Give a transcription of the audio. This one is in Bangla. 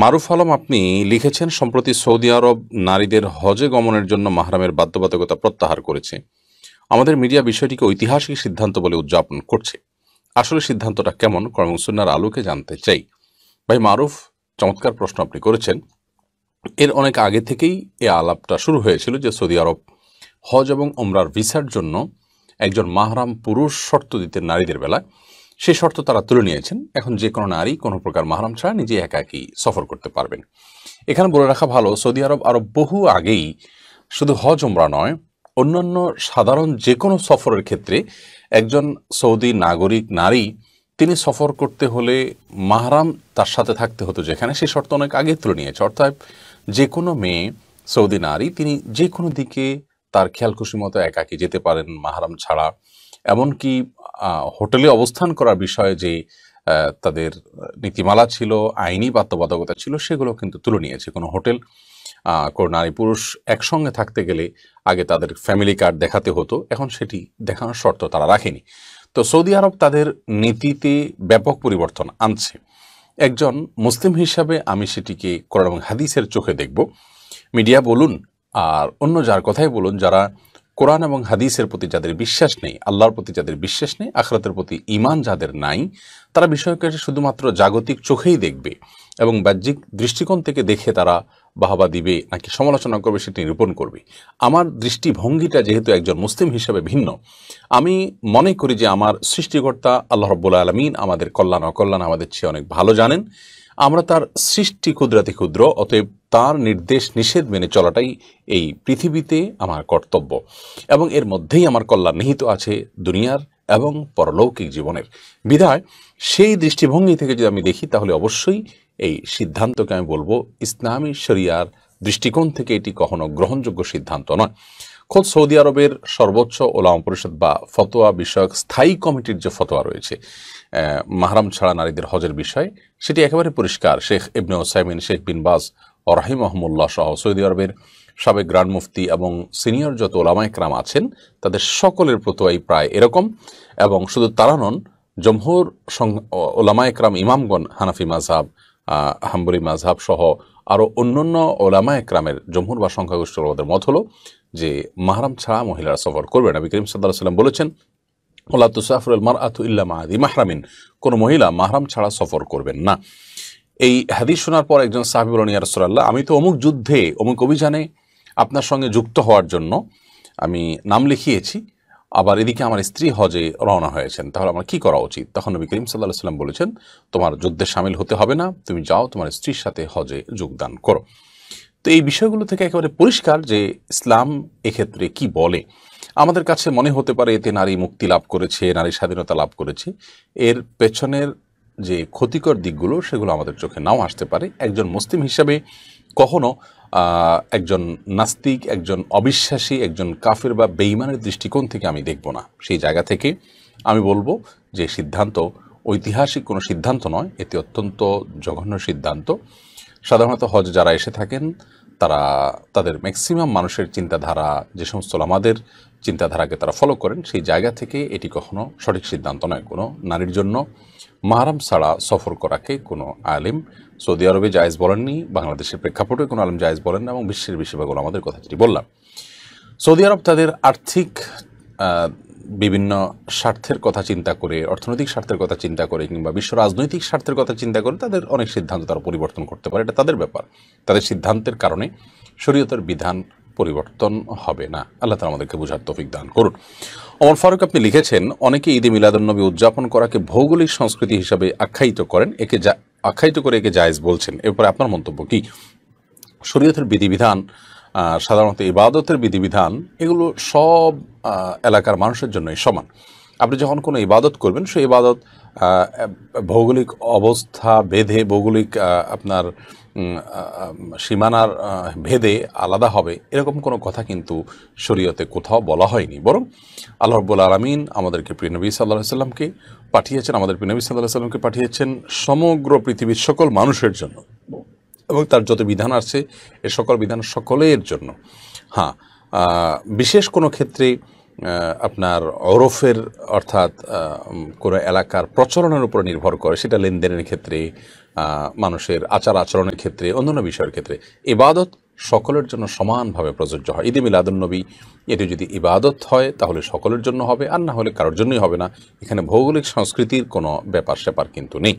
মারুফ আলম আপনি লিখেছেন সম্প্রতি সৌদি আরব নারীদের হজে গমনের জন্য মাহরামের বাধ্যবাধকতা প্রত্যাহার করেছে আমাদের মিডিয়া বিষয়টিকে ঐতিহাসিক সিদ্ধান্ত বলে উদযাপন করছে আসলে সিদ্ধান্তটা কেমন কর্মসূন্যার আলোকে জানতে চাই ভাই মারুফ চমৎকার প্রশ্ন আপনি করেছেন এর অনেক আগে থেকেই এ আলাপটা শুরু হয়েছিল যে সৌদি আরব হজ এবং ওমরার ভিসার জন্য একজন মাহরাম পুরুষ শর্ত দিতে নারীদের বেলায় সে শর্ত তারা তুলে নিয়েছেন এখন যে কোনো নারী কোনো প্রকার মাহরম ছাড়া নিজে একা একই সফর করতে পারবেন এখানে বলে রাখা ভালো সৌদি আরব আরও বহু আগেই শুধু হজ ওমরা নয় অন্যান্য সাধারণ যে কোনো সফরের ক্ষেত্রে একজন সৌদি নাগরিক নারী তিনি সফর করতে হলে মাহরাম তার সাথে থাকতে হতো যেখানে সে শর্ত অনেক আগে তুলে নিয়েছে অর্থাৎ যে কোনো মেয়ে সৌদি নারী তিনি যে কোনো দিকে তার খেয়াল খুশি মতো একাকি যেতে পারেন মাহারাম ছাড়া এমনকি হোটেলে অবস্থান করার বিষয়ে যে তাদের নীতিমালা ছিল আইনি বাধ্যবাধকতা ছিল সেগুলো কিন্তু তুলে নিয়েছে কোনো হোটেল কোনো নারী পুরুষ একসঙ্গে থাকতে গেলে আগে তাদের ফ্যামিলি কার্ড দেখাতে হতো এখন সেটি দেখানোর শর্ত তারা রাখেনি তো সৌদি আরব তাদের নীতিতে ব্যাপক পরিবর্তন আনছে একজন মুসলিম হিসাবে আমি সেটিকে কোরআন এবং হাদিসের চোখে দেখব মিডিয়া বলুন আর অন্য যার কথাই বলুন যারা কোরআন এবং হাদিসের প্রতি যাদের বিশ্বাস নেই আল্লাহর প্রতি যাদের বিশ্বাস নেই আখরাতের প্রতি ইমান যাদের নাই তারা বিষয়কে শুধুমাত্র জাগতিক চোখেই দেখবে এবং বাহ্যিক দৃষ্টিকোণ থেকে দেখে তারা বাহবা দিবে নাকি সমালোচনা করবে সেটি নিরূপণ করবে আমার দৃষ্টিভঙ্গিটা যেহেতু একজন মুসলিম হিসেবে ভিন্ন আমি মনে করি যে আমার সৃষ্টিকর্তা আল্লাহ রব্বুল আলমিন আমাদের কল্যাণ অকল্যাণ আমাদের চেয়ে অনেক ভালো জানেন আমরা তার সৃষ্টি ক্ষুদ্রাতি ক্ষুদ্র অতএব তার নির্দেশ নিষেধ মেনে চলাটাই এই পৃথিবীতে আমার কর্তব্য এবং এর মধ্যেই আমার কল্যাণ নিহিত আছে দুনিয়ার এবং পরলৌকিক জীবনের বিধায় সেই দৃষ্টিভঙ্গি থেকে যদি আমি দেখি তাহলে অবশ্যই এই সিদ্ধান্তকে আমি বলবো ইসলামী শরিয়ার দৃষ্টিকোণ থেকে এটি কখনো গ্রহণযোগ্য সিদ্ধান্ত নয় খোদ সৌদি আরবের সর্বোচ্চ ওলাম পরিষদ বা ফতোয়া বিষয়ক স্থায়ী কমিটির যে ফতোয়া রয়েছে মাহরাম ছাড়া নারীদের হজের বিষয় সেটি একেবারে পরিষ্কার শেখ ইবনে ওসাইমিন শেখ বিন বাজ অরাহিম আহমুল্লাহ সহ সৌদি আরবের সাবেক গ্রান্ড মুফতি এবং সিনিয়র যত ওলামাইকরাম আছেন তাদের সকলের প্রতোয়াই প্রায় এরকম এবং শুধু তারা নন জমহুর ওলামাইকরাম ইমামগণ হানাফি মাজহাব হাম্বুরি মাঝহাব সহ আরও অন্যান্য ওলামা একরামের জমহুর বা সংখ্যাগরিষ্ঠ মত হলো যে মাহরাম ছাড়া মহিলারা সফর করবে না বিক্রিম সাল্লাহ সাল্লাম বলেছেন ওলা তুসাফর মার আতু ইল্লা মাহাদি মাহরামিন কোনো মহিলা মাহরাম ছাড়া সফর করবেন না এই হাদিস শোনার পর একজন সাহাবি বলেন ইয়া রসোল্লাহ আমি তো অমুক যুদ্ধে অমুক অভিযানে আপনার সঙ্গে যুক্ত হওয়ার জন্য আমি নাম লিখিয়েছি আবার এদিকে আমার স্ত্রী হজে রওনা হয়েছেন তাহলে আমার কি করা উচিত তখন নবী করিম সাল্লাহ সাল্লাম বলেছেন তোমার যুদ্ধে সামিল হতে হবে না তুমি যাও তোমার স্ত্রীর সাথে হজে যোগদান করো তো এই বিষয়গুলো থেকে একেবারে পরিষ্কার যে ইসলাম এক্ষেত্রে কি বলে আমাদের কাছে মনে হতে পারে এতে নারী মুক্তি লাভ করেছে নারী স্বাধীনতা লাভ করেছে এর পেছনের যে ক্ষতিকর দিকগুলো সেগুলো আমাদের চোখে নাও আসতে পারে একজন মুসলিম হিসাবে কখনো একজন নাস্তিক একজন অবিশ্বাসী একজন কাফের বা বেইমানের দৃষ্টিকোণ থেকে আমি দেখব না সেই জায়গা থেকে আমি বলবো যে সিদ্ধান্ত ঐতিহাসিক কোনো সিদ্ধান্ত নয় এটি অত্যন্ত জঘন্য সিদ্ধান্ত সাধারণত হজ যারা এসে থাকেন তারা তাদের ম্যাক্সিমাম মানুষের চিন্তাধারা যে সমস্ত আমাদের চিন্তাধারাকে তারা ফলো করেন সেই জায়গা থেকে এটি কখনো সঠিক সিদ্ধান্ত নয় কোনো নারীর জন্য মাহারাম ছাড়া সফর করাকে কোনো আলিম সৌদি আরবে জায়েজ বলেননি বাংলাদেশের প্রেক্ষাপটে কোনো আলিম জায়েজ বলেন এবং বিশ্বের বেশিরভাগ আমাদের কথা যেটি বললাম সৌদি আরব তাদের আর্থিক বিভিন্ন স্বার্থের কথা চিন্তা করে অর্থনৈতিক স্বার্থের কথা চিন্তা করে কিংবা বিশ্ব রাজনৈতিক স্বার্থের কথা চিন্তা করে তাদের অনেক সিদ্ধান্ত তারা পরিবর্তন করতে পারে এটা তাদের ব্যাপার তাদের সিদ্ধান্তের কারণে শরীয়তের বিধান পরিবর্তন হবে না আল্লাহ তালা আমাদেরকে বোঝার তফিক দান করুন অমর ফারুক আপনি লিখেছেন অনেকে ঈদে মিলাদনবী উদযাপন করাকে ভৌগোলিক সংস্কৃতি হিসাবে আখ্যায়িত করেন একে যা আখ্যায়িত করে একে জায়েজ বলছেন এরপরে আপনার মন্তব্য কি শরীয়তের বিধিবিধান সাধারণত ইবাদতের বিধিবিধান এগুলো সব এলাকার মানুষের জন্যই সমান আপনি যখন কোনো ইবাদত করবেন সেই ইবাদত ভৌগোলিক অবস্থা ভেদে ভৌগোলিক আপনার সীমানার ভেদে আলাদা হবে এরকম কোনো কথা কিন্তু শরীয়তে কোথাও বলা হয়নি বরং আল্লাহ রব্বুল আলমিন আমাদেরকে প্রিনবী সাল্লাহ সাল্লামকে পাঠিয়েছেন আমাদের প্রিনবী সাল্লাহ সাল্লামকে পাঠিয়েছেন সমগ্র পৃথিবীর সকল মানুষের জন্য এবং তার যত বিধান আছে এ সকল বিধান সকলের জন্য হ্যাঁ বিশেষ কোনো ক্ষেত্রে আপনার ওরফের অর্থাৎ কোনো এলাকার প্রচলনের উপর নির্ভর করে সেটা লেনদেনের ক্ষেত্রে মানুষের আচার আচরণের ক্ষেত্রে অন্যান্য বিষয়ের ক্ষেত্রে ইবাদত সকলের জন্য সমানভাবে প্রযোজ্য হয় ঈদে মিলাদুলনবী এটি যদি ইবাদত হয় তাহলে সকলের জন্য হবে আর না হলে কারোর জন্যই হবে না এখানে ভৌগোলিক সংস্কৃতির কোনো ব্যাপার স্যাপার কিন্তু নেই